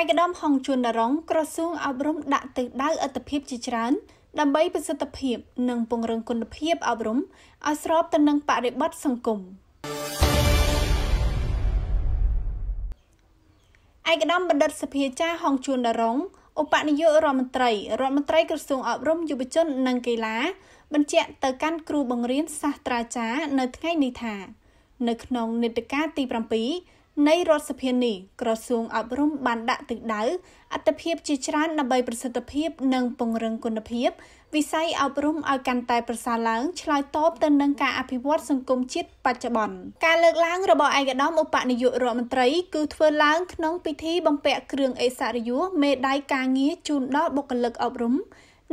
ឯកឧត្តមហុងជួនដរងក្រសួងអប់រំដាក់ទិសដៅអត្តភាពជាច្រើន ដើម្បីប្រសិទ្ធភាពនិងពង្រឹងគុណភាពអប់រំឲ្យស្របទៅនឹងបរិបទសង្គមឯកឧត្តមបណ្ឌិតសភាចារហុងជួនដរងឧបនាយករដ្ឋមន្ត្រីរដ្ឋមន្ត្រីក្រសួងអប់រំយុវជននិងកីឡាបញ្ជាក់ទៅកាន់ គ្រូបង្រៀនសាស្ត្រាចារ្យនៅថ្ងៃនេះថា នៅក្នុងនេតិកាទី7នៃរដ្ឋសភានេះក្រសួងអប់រំបានដាក់ទិសដៅអត្តភាពជាច្រើនដើម្បីប្រសិទ្ធភាពនិងពង្រឹងគុណភាពវិស័យអប់រំឲ្យកាន់តែប្រសើរឡើងឆ្លើយតបទៅនឹងការអភិវឌ្ឍសង្គមជាតិបច្ចុប្បន្នការលើកឡើងរបស់ឯកឧត្តមឧបនាយករដ្ឋមន្ត្រីគឺធ្វើឡើងក្នុងពិធីបំពាក់គ្រឿងអេសរិយោមេដាយការងារជូនដល់បុគ្គលិកអប់រំ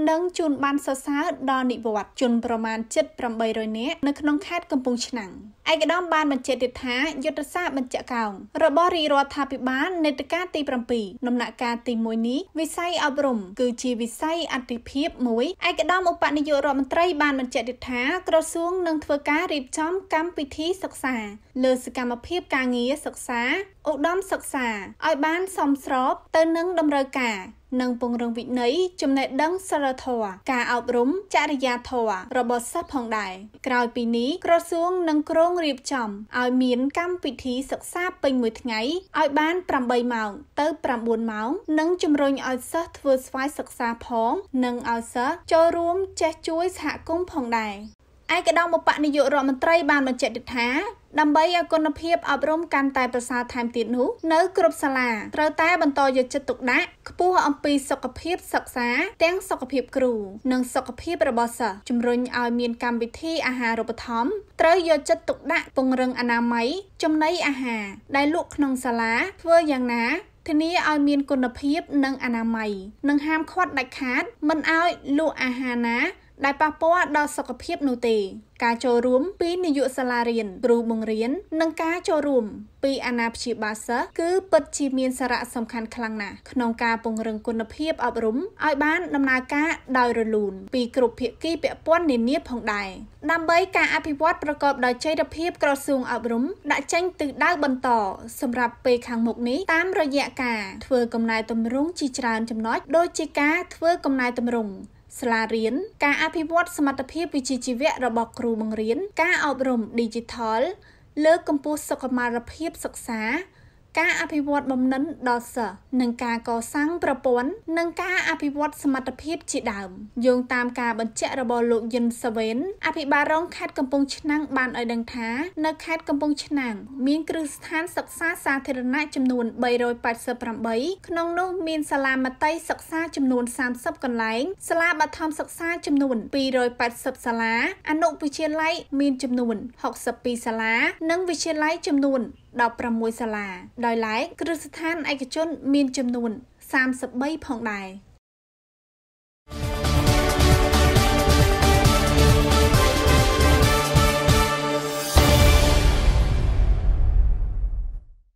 និងជូនបានសរសើរដល់និវត្តជនប្រមាណ7800នាក់នៅក្នុងខេត្តកំពង់ឆ្នាំងឯកឧត្តមបានបញ្ជាក់ទៀតថាយុទ្ធសាស្ត្របញ្ចកោងរបស់រាជរដ្ឋាភិបាលនេតការទី7ដំណាក់កាលទី1នេះវិស័យអប់រំគឺជាវិស័យអតិភិបមួយឯកឧត្តមឧបនាយករដ្ឋមន្ត្រីបានបញ្ជាក់ទៀតថា ក្រសួងនឹងធ្វើការរៀបចំកម្មវិធីសិក្សាលើសកម្មភាពការងារសិក្សាឧត្តមសិក្សាឲ្យបានសមស្របទៅនឹងតម្រូវការនិងពង្រឹងវិន័យចំណេះដឹងសីលធម៌ការអប់រំចរិយាធម៌របស់សិស្សផងដែរក្រោយពីនេះក្រសួងនឹងគ្រោងរៀបចំឲ្យមានកម្មវិធីសិក្សាពេញមួយថ្ងៃឲ្យបាន8ម៉ោងទៅ9ម៉ោងនិងជំរុញឲ្យសិស្សធ្វើស្វ័យសិក្សាផងនិងឲ្យសិស្សចូលរួមចេះជួយសហគមន៍ផងដែរឯកឧត្តមបនិយោគរដ្ឋមន្ត្រីបានបញ្ជាក់ថាដើម្បីឲ្យគុណភាពអប់រំកាន់តែប្រសើរថែមទៀតនោះនៅគ្រប់សាលាត្រូវតែបន្តយកចិត្តទុកដាក់ខ្ពស់អំពីសុខភាពសិក្សាទាំងសុខភាពគ្រូ និងសុខភាពរបស់សិស្សជំរុញឲ្យមានកម្មវិធីអាហារូបត្ថម្ភត្រូវយកចិត្តទុកដាក់ពង្រឹងអនាម័យចំណីអាហារដែលលក់ក្នុងសាលាធ្វើយ៉ាងណាធានាឲ្យមានគុណភាពនិងអនាម័យនិងហាមឃាត់ដាច់ខាត មិនឲ្យលក់អាហារណាដែលប៉ះពាល់ដល់សុខភាពនោះទេ ការចូលរួម ពីនាយកសាលារៀនគ្រូបង្រៀន និងការចូលរួម ពីអាណាព្យាបាលសិស្សគឺពិតជាមានសារៈសំខាន់ខ្លាំងណាស់ក្នុងការពង្រឹងគុណភាពអប់រំឲ្យបានដំណើរការដោយរលូនពីគ្រប់ភាគីពាក់ព័ន្ធនានាផងដែរដើម្បីការអភិវឌ្ឍប្រកបដោយចីរភាពក្រសួងអប់រំដាក់ចេញទិសដៅបន្តសម្រាប់ពេលខាងមុខនេះតាមរយៈការធ្វើកំណែតម្រង់ជាច្រើនចំណុចដូចជាការធ្វើកំណែតម្រង់សាលារៀនការអភិវឌ្ឍសមត្ថភាពវិជ្ជាជីវៈរបស់គ្រូបង្រៀនការអប់រំ Digital លើកកម្ពស់សុខុមាលភាពសិក្សាការអភិវឌ្ឍបំណិនដល់សិស្សនិងការកសាងប្រព័ន្ធនិងការអភិវឌ្ឍសមត្ថភាព ជាដើមយោងតាមការបញ្ជាក់របស់លោកយិនសាវ៉េនអភិបាលរងខេត្តកំពង់ឆ្នាំងបានឲ្យដឹងថានៅខេត្តកំពង់ឆ្នាំងមានគ្រឹះស្ថានសិក្សាសាធារណៈចំនួន388ក្នុងនោះ មាន សាលាមត្តេយ្យសិក្សាចំនួន30កន្លែងសាលាបឋមសិក្សាចំនួន280សាលាអនុវិទ្យាល័យមានចំនួន62សាលានិង វិទ្យាល័យចំនួន16សាលាដោយឡែកគ្រឹះស្ថានឯកជន មានចំនួន33ផងដែរ។